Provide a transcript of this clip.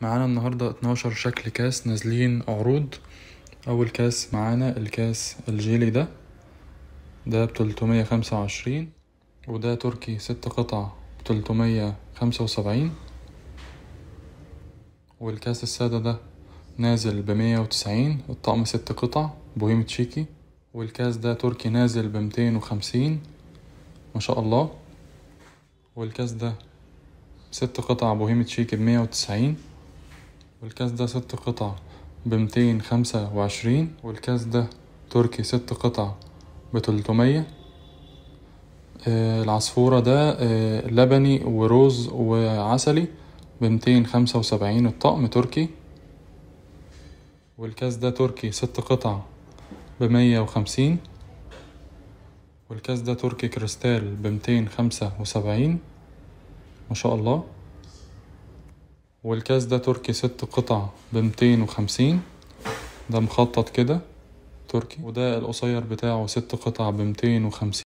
معانا النهاردة 12 شكل كاس نازلين عروض أول كاس معانا الكاس الجيلي ده ده بتلتمية خمسة وعشرين وده تركي ست قطع بتلتمية خمسة وسبعين والكاس السادة ده نازل بمية وتسعين الطقم ست قطع بوهيم تشيكي والكاس ده تركي نازل بمتين وخمسين ما شاء الله والكاس ده ست قطع بوهيم تشيكي بمية وتسعين والكاس ده ست قطع بمتين خمسة وعشرين والكاس ده تركي ست قطع بتلتمية آه، العصفورة ده آه، لبني وروز وعسلي بمتين خمسة وسبعين الطقم تركي والكاس ده تركي ست قطع بمية وخمسين والكاس ده تركي كريستال بمتين خمسة وسبعين ما شاء الله والكاس ده تركي ست قطع بمتين وخمسين ده مخطط كده تركي وده القصير بتاعه ست قطع بمتين وخمسين